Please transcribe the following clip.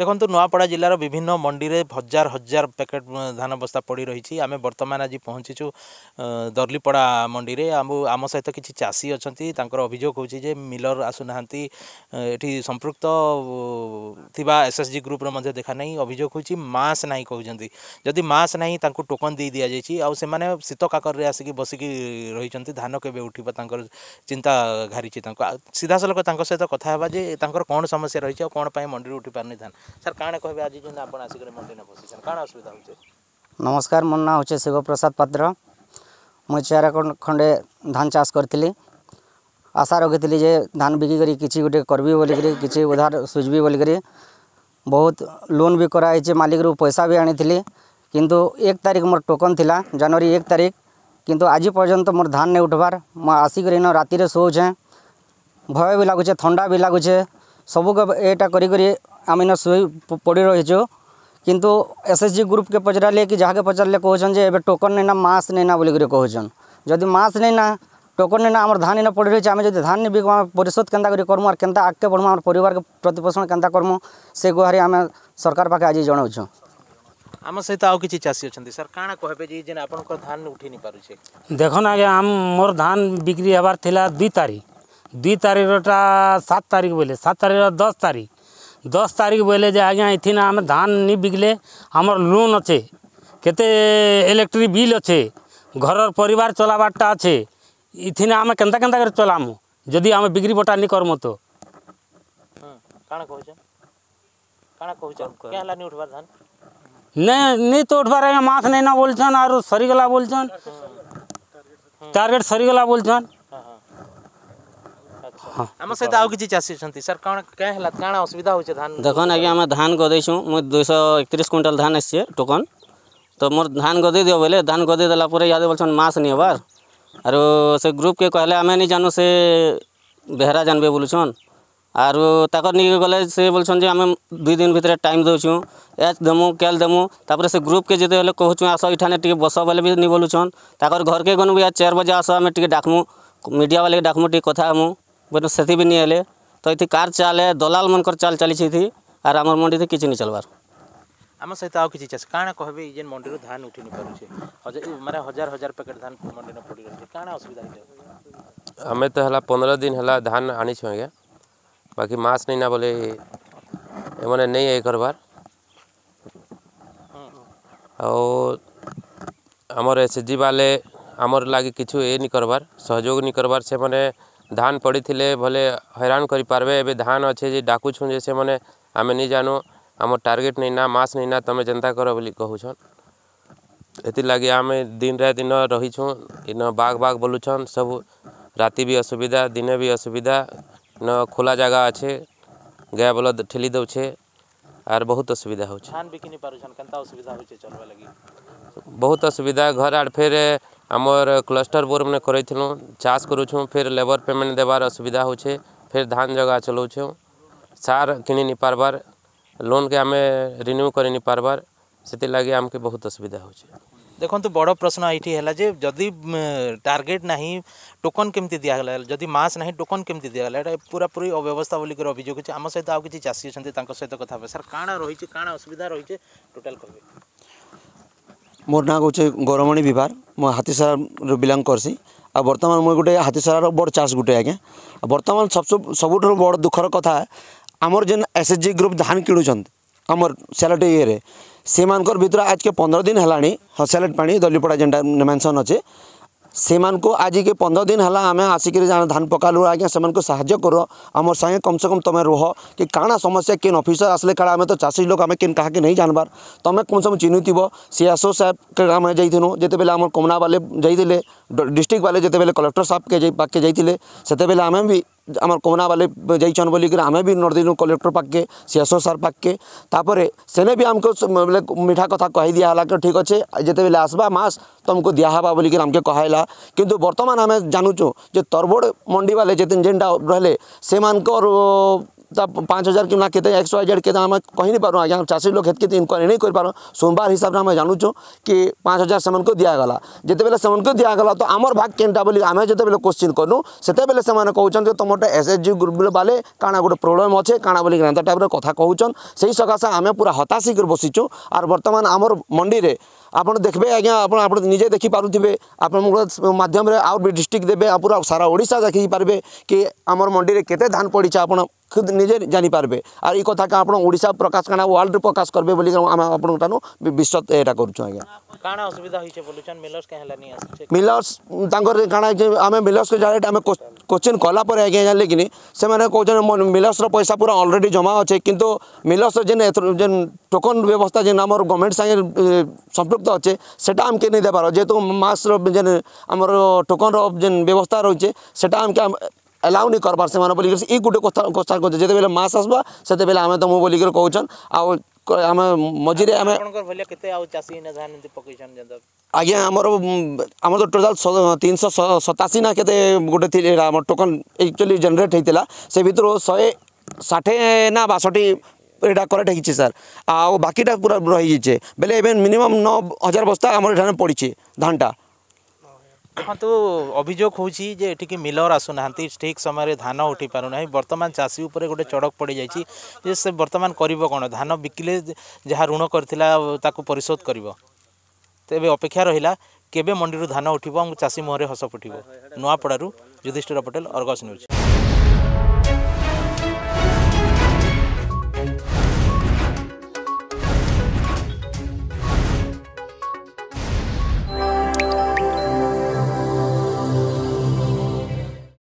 देख्नु नुवापडा जिल्ला विभिन्न मिडिए हजार हजार प्याकेट धान बस्दा पडिरहे आमे बर्तमान आज पहुँचि दर्लीपडा मिडिए आम सहित चासी अहिले तर अभियोग हुन्छ मिलर आसुना सम्पृक्त थासएस जि ग्रुप र मध्याना अभियोग हुन्छ मान्छे मास नै तपाईँको टोकन दिन्छ आउँदै शीत काकरे आसिक बसिक रहिले धान के चिन्ता घारिचिन्छ सिधासल त सहित कथाहुवा कम समस्या कहीँ मन्डी उठिपारि धान सर कण कह आज आप आसिकर मंडी बस कौन असुविधा हो नमस्कार मो ना हूँ प्रसाद पत्र मुझ चेराखंड खंडे धान चाष करी आशा रखी थी जे धान बिकी किसी गोटे करी बोल किसी उधार सुझबी बोल करी बहुत लोन भी कराई मालिक रू पैसा भी आनी कि एक तारिख मोर टोकन थिला जनवरी एक तारीख किंतु आज पर्यंत मोर धान नहीं उठवार मसिक रातिर शो भय भी लगुचे थंडा भी लगुचे सबको ये करी শুয়ে পড়ে रही কিন্তু এসএসজি গ্রুপকে পচারালে কি যাকে পচারে কোচন যে এবার টোকন নেই না মাস নেই না বলে করে কোচন যদি মাস নেই না টোকন নেই না আমার ধান এনে পড়ে রয়েছে আমি যদি ধান নিয়ে বিকবো আমার পরিশোধ কেনা করে করমু আর কেনা আগকে বড়মু আমার পরিবারকে প্রতিপোষণ কেনা করবো সে গুহারি আমি সরকার পাখে আজ জনাওছু আমার সহ আর কিছু চাষি অনেক স্যার কাণ কহবে যে আপনার ধান উঠি নি পারুছে দেখুন আজ্ঞা আমার ধান বিক্রি হবার লা দুই তারিখ দুই তারিখটা সাত তারিখ বলে সাত তারিখ দশ তারিখ ଦଶ ତାରିଖ ବୋଇଲେ ଯେ ଆଜ୍ଞା ଏଥିନା ଆମେ ଧାନ ନି ବିକିଲେ ଆମର ଲୋନ୍ ଅଛେ କେତେ ଇଲେକ୍ଟ୍ରି ବିଲ୍ ଅଛେ ଘରର ପରିବାର ଚଲାବାରଟା ଅଛେ ଇଥିନେ ଆମେ କେନ୍ତା କେନ୍ତା କରି ଚଲାମୁ ଯଦି ଆମେ ବିକ୍ରି ବଟା ନି କର୍ମୁ ତ କାଣା କହୁଛ କାଣା କହୁଛ କାଁ ହେଲା ନି ଉଠବାର ଧାନ नहीं तो उठबार आज्ञा मास नहीं ना बोलछन आर सरीगला बोलछन टार्गेट सरीगला बोलछन आम सहित आउ किसी चाषी अच्छा सर कौन क्या है कौन असुविधा हो धान देखन आम धान गदेछु मुझ दुईश एकतीस क्विंटाल धान आसी टोकन तो मोर धान गदे दियो बोले धान गदे देला याद बोल मस नहीं हबार आर से ग्रुप के कहले आम नहीं जानू से बेहरा जानबे बोलुन आर तक नहीं गले से बोलछन जे आम दुई दिन भितर टाइम दौछु एच देमु कैल देमु तापर से ग्रुप के जेते हेले आस इठाने टिके बस बोले भी नहीं बोलुछन ताकर घर के गनु या चार बजे आस आम टिके डाकमु मीडिया वाले डाकमु टिके कथा हमु बोले से नहीं हेले तो ये कार चाले दलाल मन कर चाल चली थी आर आम मंडी थी नहीं चलवार आम सहित आज किसी चाष कण कह मंडी धान उठी नहीं पार्छे मैं हजार हजार पैकेट धान मंडी में पड़ गए क्या असुविधा आम तो है पंद्रह दिन है धान आनी आज्ञा बाकी मस नहीं ना बोले मैंने नहीं ये करवार आमर एस एच जी बाले आमर लगे कि नहीं करवार सहयोग नहीं करवार से मैंने धान पड़ी भले हैरान कर पार्बे ए धान अच्छे डाकुन जे से मैंने आम नहीं जानू आम टार्गेट नहीं ना मास नहीं ना तुम चिंता कर बोली कहछन एगे आम दिन रे दिन रही छुँ इन बाग बाग बोलुन सब राति भी असुविधा दिन भी असुविधा न खोला जगह अच्छे गाय बोल ठेली दौछे आर बहुत असुविधा हो बहुत असुविधा घर आर फेर आमर क्लस्टर बोर मैंने करूँ चाष करुँ फिर लेबर पेमेंट देवार असुविधा हो फिर धान जगह चलाऊ सार किनी पार्बार लोन के आम रिन्यू कर पार्बार से लगे आमके बहुत असुविधा हो देखो बड़ प्रश्न ये जदि टार्गेट ना टोकन केमती दिगला जदि मस ना टोकन केमती दिगला पूरा पूरी अव्यवस्था बोलकर अभियोग आम सहित आज किसी चाषी अच्छे सहित कथ सर कण रही है कण असुविधा रही है टोटाल कर ମୋର ନାଁ କହୁଛେ ଗୌରମଣି ବିଭାର ମୁଁ ହାତୀସାରାରୁ ବିଲଙ୍ଗ କର୍ସି ଆଉ ବର୍ତ୍ତମାନ ମୁଇଁ ଗୋଟେ ହାତୀସାରାର ବଡ଼ ଚାଷ ଗୋଟେ ଆଜ୍ଞା ବର୍ତ୍ତମାନ ସବୁଠାରୁ ବଡ଼ ଦୁଃଖର କଥା ଆମର ଯେନ୍ ଏସ୍ ଏଚ୍ ଜି ଗ୍ରୁପ୍ ଧାନ କିଣୁଛନ୍ତି ଆମର ସାଲାଟ୍ ଇଏରେ ସେମାନଙ୍କର ଭିତରେ ଆଜକେ ପନ୍ଦର ଦିନ ହେଲାଣି ହଁ ସାଲାଟ୍ ପାଣି ଦଲିପଡ଼ା ଯେନ୍ଟା ମେନ୍ସନ୍ ଅଛେ से आज के पंद्रह दिन है आम आसिक धान पकालू आज्ञा से साय कर आम सागे कम से कम तुम रोह कि कण समस्या किन अफिसर आसले कड़ा आम तो चाषी लोक आम किन क्या नहीं जानवर तुम्हें कम से कम चिन्ह थो सी एसओ साहेब आम जाइनु जिते आम कमुना बाले जाइले डिस्ट्रिक्ट बाले जिते बेले कलेक्टर साहब के पाके से आम भी আমার কমনা বালে যাইছন বলিকি আমি বি নর্দিনু কলেক্টর পাখকে সিএসও সার পাখকে তাপরে সেনে বি আমাকে বেলে মিঠা কথা কহি দিয়া হলা ঠিক আছে যেতবেলে আসবা মাস তোমাকে দিয়া হবা বলিকি আমাকে কহাইলা কিন্তু বর্তমান আমি জানুছু যে তরবোড় মন্ডি বালে যেদিন যেটা রহলে সেমানকর तब तो पाँच हज़ार कितना कहते हैं एक सौ हज़ार कहते हैं कहीं नहीं पारो यहाँ चाषी लोग हेतकी इनक्वारी नहीं कर पारो सोमवार हिसाब से आम जानूचो कि पाँच हज़ार सेमन दिगला जितेबले सेमन दिगला तो आम भाग केनटा बोली आम जितेबले क्वेश्चन कलु से कौन तुमर एस एच जी ग्रुप बाले काणा गोटे प्रोब्लम अच्छे काणा बोली एंता टाइप कथ कौन से ही सकाश आम पूरा हताशी होकर बसीचु आर बर्तमान आम मंडी में ଆପଣ ଦେଖିବେ ଆଜ୍ଞା ଆପଣ ଆପଣ ନିଜେ ଦେଖିପାରୁଥିବେ ଆପଣଙ୍କ ମାଧ୍ୟମରେ ଆଉ ବି ଡିଷ୍ଟ୍ରିକ୍ଟ ଦେବେ ପୁରା ସାରା ଓଡ଼ିଶା ଦେଖିପାରିବେ କି ଆମର ମଣ୍ଡିରେ କେତେ ଧାନ ପଡ଼ିଛି ଆପଣ ଖୁଦ୍ ନିଜେ ଜାଣିପାରିବେ ଆର୍ ଇ କଥାକେ ଆପଣ ଓଡ଼ିଶା ପ୍ରକାଶ କାଣା ୱାର୍ଲଡ଼ରେ ପ୍ରକାଶ କରିବେ ବୋଲି ଆମେ ଆପଣଙ୍କଠାନୁ ବିଶ୍ୱ ଏଇଟା କରୁଛୁ ଆଜ୍ଞା କାଣା ଅସୁବିଧା ହେଇଛେ ବୋଲୁଛନ୍ ମିଲର୍ସ କାଁ ହେଲା ନି ଆସୁଛେ ମିଲର୍ସ ତାଙ୍କର କାଣା ହେଇଛେ ଆମେ ମିଲର୍ସକେ ଜାଣିଲେ ଆମେ କୋଶ୍ଚିନ୍ କଲା ପରେ ଆଜ୍ଞା ଜାଣିଲେ କିନି ସେମାନେ କହୁଛନ୍ ମିଲର୍ସର ପଇସା ପୁରା ଅଲରେଡ଼ି ଜମା ଅଛେ କିନ୍ତୁ ମିଲର୍ସର ଯେନ୍ ଯେନ୍ ଟୋକନ୍ ବ୍ୟବସ୍ଥା ଯେନ୍ ଆମର ଗଭର୍ଣ୍ଣମେଣ୍ଟ ସାଙ୍ଗେ ସମ୍ପୃକ୍ତ ଅଛେ ସେଟା ଆମକେ ନେଇ ଦେବାର ଯେହେତୁ ମାସ୍ର ଯେନ୍ ଆମର ଟୋକନ୍ର ଯେନ୍ ବ୍ୟବସ୍ଥା ରହିଛେ ସେଟା ଆମକେ ଏଲାଉ ନି କର୍ବାର୍ ସେମାନେ ବୋଲିକରି ଇ ଗୁଟେ କଥା କୋଶ୍ଚନ୍ କରୁଛେ ଯେତେବେଲେ ମାସ୍ ଆସ୍ବା ସେତେବେଲେ ଆମେ ତମକୁ ବୋଲିକରି କହୁଛନ୍ ଆଉ ଆମେ ମଝିରେ ଆମେ କେତେ ଆଉ ଚାଷୀ ପକେଇଛନ୍ ଆଜ୍ଞା ଆମର ଆମର ଟୋଟାଲ ତିନିଶହ ସତାଅଶୀ ନା କେତେ ଗୋଟେ ଥିଲା ଆମର ଟୋକନ୍ ଆକ୍ଚୁଆଲି ଜେନେରେଟ୍ ହେଇଥିଲା ସେ ଭିତରୁ ଶହେ ଷାଠିଏ ନା ବାଷଠି এটা করেক্ট হয়েছে স্যার আ বাকিটা পুরা রয়ে যাচ্ছে বেলে এবার মিনিমাম ন হাজার বস্তা আমার এখানে পড়ছে ধানটা ଦେଖନ୍ତୁ ଅଭିଯୋଗ ହେଉଛି ଯେ ଏଠିକି ମିଲର ଆସୁନାହାନ୍ତି ଠିକ୍ ସମୟରେ ଧାନ ଉଠି ପାରୁନାହିଁ ବର୍ତ୍ତମାନ ଚାଷୀ ଉପରେ ଗୋଟେ ଚଡ଼କ ପଡ଼ିଯାଇଛି ଯେ ସେ ବର୍ତ୍ତମାନ କରିବ କ'ଣ ଧାନ ବିକିଲେ ଯାହା ଋଣ କରିଥିଲା ତାକୁ ପରିଶୋଧ କରିବ ତେବେ ଅପେକ୍ଷା ରହିଲା କେବେ ମଣ୍ଡିରୁ ଧାନ ଉଠିବ ଏବଂ ଚାଷୀ ମୁହଁରେ ହସ ଫୁଟିବ ନୂଆପଡ଼ାରୁ ଯୁଧିଷ୍ଠିର ପଟେଲ ଅର୍ଗସ ନ୍ୟୁଜ୍